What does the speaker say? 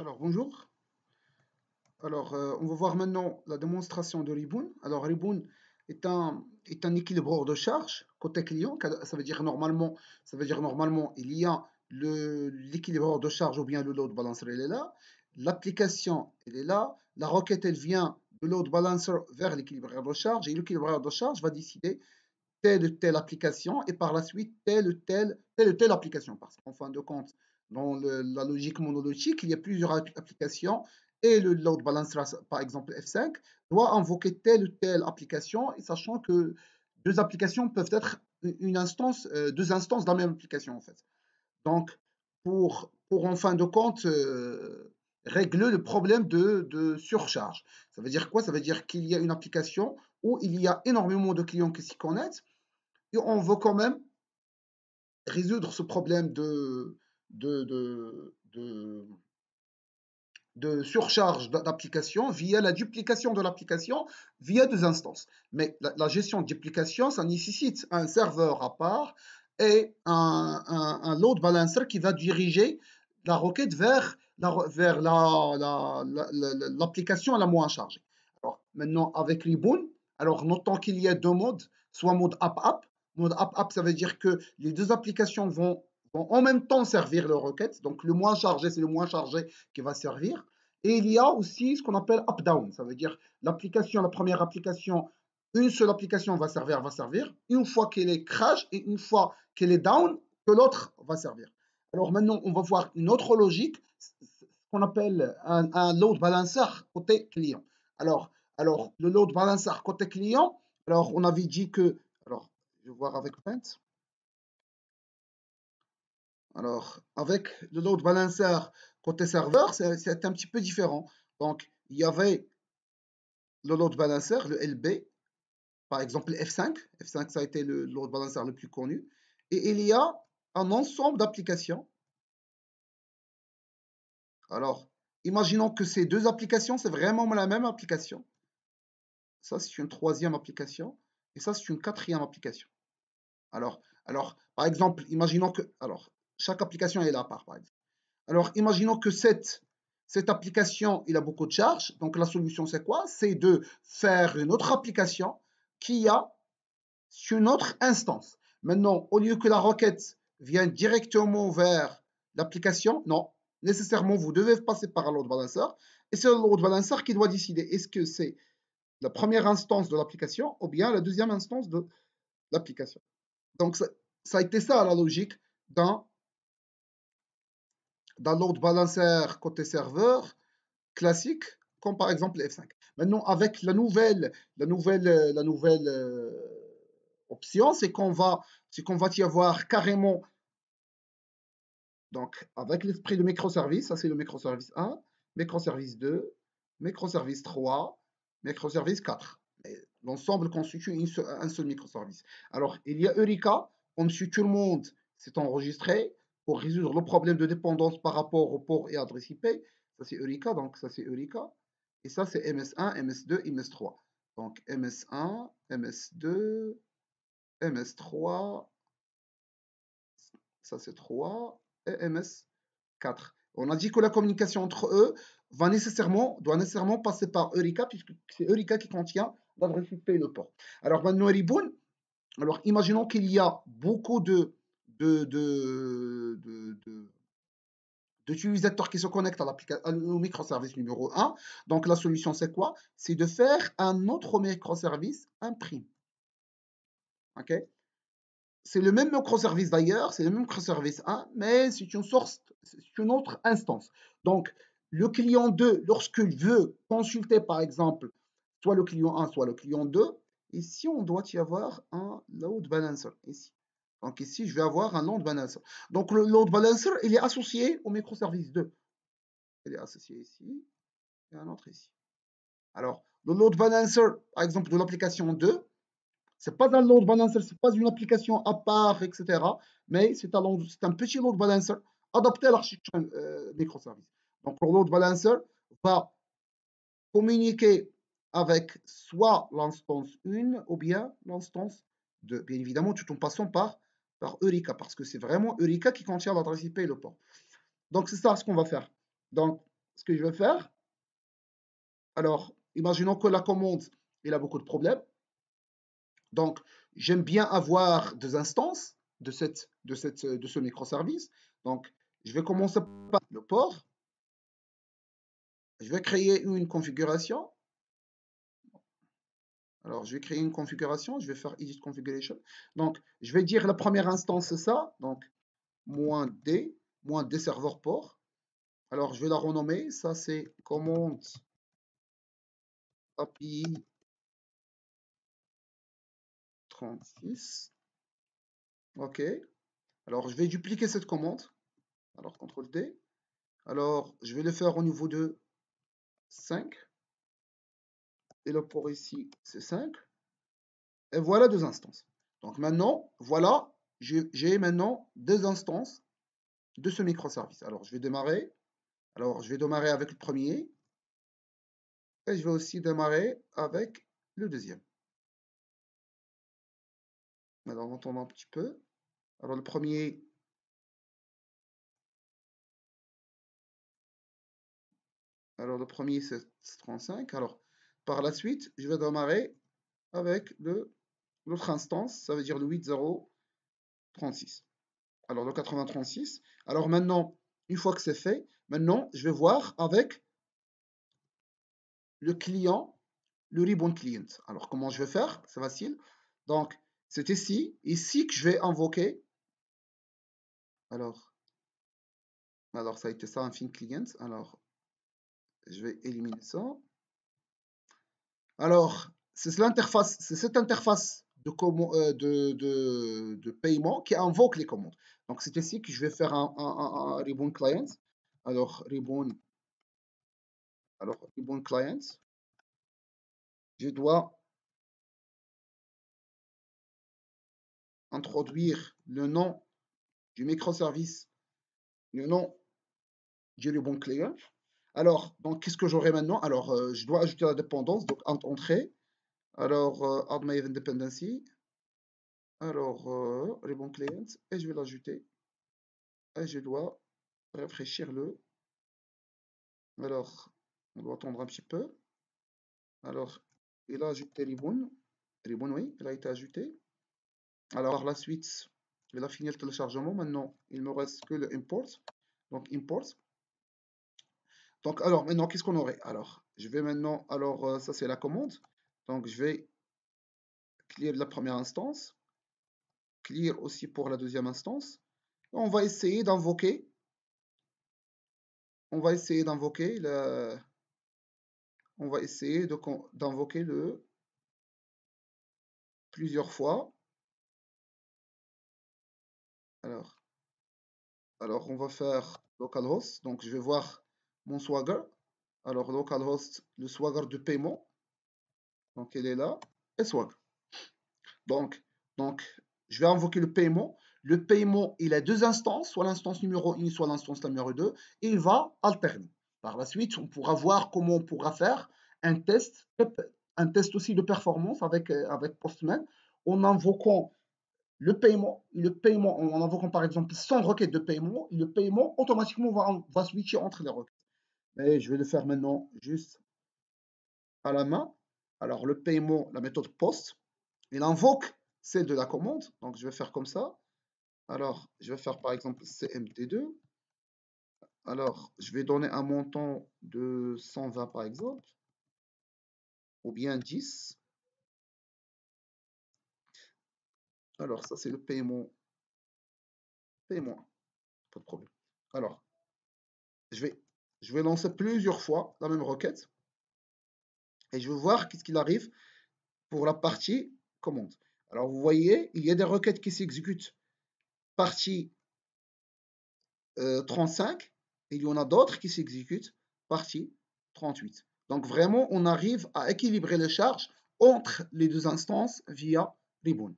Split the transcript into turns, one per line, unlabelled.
Alors, bonjour. Alors, euh, on va voir maintenant la démonstration de Ribbon. Alors, Ribbon est un, est un équilibreur de charge côté client. Ça veut dire normalement, ça veut dire normalement il y a l'équilibreur de charge ou bien le load balancer, il est là. L'application, elle est là. La requête, elle vient de load balancer vers l'équilibreur de charge. Et l'équilibreur de charge va décider telle ou telle application et par la suite telle telle, telle, ou telle application. Parce qu'en fin de compte, dans la logique monologique, il y a plusieurs applications et le load balancer, par exemple F5, doit invoquer telle ou telle application, sachant que deux applications peuvent être une instance, euh, deux instances dans la même application en fait. Donc, pour, pour en fin de compte euh, régler le problème de, surcharge. Ça veut dire quoi Ça veut dire qu'il y a une application où il y a énormément de clients qui s'y connaissent et on veut quand même résoudre ce problème de, de, surcharge d'application via la duplication de l'application via deux instances. Mais la, gestion de duplication, ça nécessite un serveur à part et un, load balancer qui va diriger la requête vers l'application la, la, moins chargée. Alors, maintenant, avec Ribbon, alors notons qu'il y a deux modes, soit mode app-app. Mode app-app, ça veut dire que les deux applications vont vont en même temps servir le requête. Donc le moins chargé, c'est le moins chargé qui va servir. Et il y a aussi ce qu'on appelle up-down. Ça veut dire l'application, la première application, une seule application va servir, va servir. Une fois qu'elle est crash et une fois qu'elle est down, que l'autre va servir. Alors maintenant, on va voir une autre logique, ce qu'on appelle un, load balancer côté client. Alors, alors, le load balancer côté client, alors on avait dit que, alors, je vais voir avec Paint. Alors, avec le load balancer côté serveur, c'est un petit peu différent. Donc, il y avait le load balancer, le LB, par exemple F5. F5, ça a été le load balancer le plus connu. Et il y a un ensemble d'applications. Alors, imaginons que ces deux applications, c'est vraiment la même application. Ça, c'est une troisième application. Et ça, c'est une quatrième application. Alors, alors, par exemple, imaginons que... Alors, chaque application est là par, exemple. Alors, imaginons que cette, cette application, il a beaucoup de charges. Donc, la solution, c'est quoi C'est de faire une autre application qui a une autre instance. Maintenant, au lieu que la requête vienne directement vers l'application, non, nécessairement, vous devez passer par un load balancer. Et c'est le load balancer qui doit décider est-ce que c'est la première instance de l'application ou bien la deuxième instance de l'application. Donc, ça, ça, a été ça la logique dans dans load balancer côté serveur classique, comme par exemple F5. Maintenant, avec la nouvelle, la nouvelle, euh, la nouvelle euh, option, c'est qu'on va, c'est qu'on va y avoir carrément, donc avec l'esprit de microservice, ça c'est le microservice 1, microservice 2, microservice 3, microservice 4. L'ensemble constitue un seul microservice. Alors, il y a Eureka, on suit tout le monde, c'est enregistré pour résoudre le problème de dépendance par rapport au port et adresse IP. Ça, c'est Eureka, donc ça, c'est Eureka. Et ça, c'est MS1, MS2, MS3. Donc, MS1, MS2, MS3, ça c'est 3, et MS4. On a dit que la communication entre eux va nécessairement, doit nécessairement passer par Eureka, puisque c'est Eureka qui contient l'adresse IP et le port. Alors maintenant, Eribon, alors imaginons qu'il y a beaucoup de de, de, de d'utilisateurs qui se connectent à au microservice numéro 1. Donc la solution, c'est quoi C'est de faire un autre microservice imprimé. OK C'est le même microservice d'ailleurs, c'est le même microservice 1, mais c'est une source, c'est une autre instance. Donc le client 2, lorsqu'il veut consulter par exemple soit le client 1, soit le client 2, ici on doit y avoir un load balancer. Ici. Donc ici, je vais avoir un load balancer. Donc le load balancer, il est associé au microservice 2. Il est associé ici et un autre ici. Alors, le load balancer, par exemple, de l'application 2, n'est pas un load balancer, n'est pas une application à part, etc. Mais c'est un, petit load balancer adapté à l'architecture euh, microservice. Donc le load balancer va communiquer avec soit l'instance 1 ou bien l'instance 2. Bien évidemment, tout en passant par par Eureka, parce que c'est vraiment Eureka qui contient l'adresse IP et le port. Donc c'est ça ce qu'on va faire. Donc ce que je vais faire, alors imaginons que la commande, elle a beaucoup de problèmes. Donc j'aime bien avoir des instances de, de, de ce microservice. Donc je vais commencer par le port. Je vais créer une configuration alors, je vais créer une configuration. Je vais faire edit configuration. Donc, je vais dire la première instance, ça. Donc, moins D, moins D serveur port. Alors, je vais la renommer. Ça, c'est commande API 36. OK. Alors, je vais dupliquer cette commande. Alors, CTRL D. Alors, je vais le faire au niveau de 5 et le pour ici, c'est 5. Et voilà deux instances. Donc maintenant, voilà, j'ai maintenant deux instances de ce microservice. Alors, je vais démarrer. Alors, je vais démarrer avec le premier. Et je vais aussi démarrer avec le deuxième. Maintenant, on tombe un petit peu. Alors, le premier... Alors, le premier, c'est 35. Alors, par la suite, je vais démarrer avec l'autre instance, ça veut dire le 8036. Alors le 8036. Alors maintenant, une fois que c'est fait, maintenant je vais voir avec le client, le Rebound client. Alors comment je vais faire C'est facile. Donc c'est ici, ici que je vais invoquer. Alors, alors ça a été ça un fin client. Alors je vais éliminer ça. Alors, c'est c'est cette interface euh, de, paiement qui invoque les commandes. Donc, c'est ici que je vais faire un, un, Ribbon Client. Alors, Ribbon, alors, Ribbon Client. Je dois introduire le nom du microservice, le nom du Ribbon Client. Alors, donc, qu'est-ce que j'aurai maintenant Alors, euh, je dois ajouter la dépendance, donc entrée. Alors, euh, add my dependency. Alors, euh, ribbon client, et je vais l'ajouter. Et je dois rafraîchir le. Alors, on doit attendre un petit peu. Alors, il a ajouté ribbon. Ribbon, oui, il a été ajouté. Alors, la suite, il a fini le téléchargement. Maintenant, il me reste que le import. Donc, import. Donc, alors, maintenant, qu'est-ce qu'on aurait Alors, je vais maintenant... Alors, euh, ça, c'est la commande. Donc, je vais clear la première instance. Clear aussi pour la deuxième instance. on va essayer d'invoquer. On va essayer d'invoquer le... On va essayer d'invoquer le... Plusieurs fois. Alors, alors on va faire localhost. Donc, je vais voir mon swagger. Alors, localhost, le swagger de paiement. Donc, il est là. Et swagger. Donc, donc, je vais invoquer le paiement. Le paiement, il a deux instances, soit l'instance numéro 1, soit l'instance numéro 2, et il va alterner. Par la suite, on pourra voir comment on pourra faire un test, un test aussi de performance avec, euh, avec Postman, en invoquant le paiement, le paiement, en invoquant par exemple 100 requêtes de paiement, le paiement automatiquement va, va switcher entre les requêtes je vais le faire maintenant juste à la main. Alors le paiement, la méthode POST, il invoque celle de la commande. Donc je vais faire comme ça. Alors je vais faire par exemple CMT2. Alors je vais donner un montant de 120 par exemple, ou bien 10. Alors ça c'est le paiement. Paiement, pas de problème. Alors je vais je vais lancer plusieurs fois la même requête et je vais voir ce qu'il arrive pour la partie commande. Alors vous voyez, il y a des requêtes qui s'exécutent partie 35 euh, et il y en a d'autres qui s'exécutent partie 38. Donc vraiment, on arrive à équilibrer les charges entre les deux instances via Ribbon.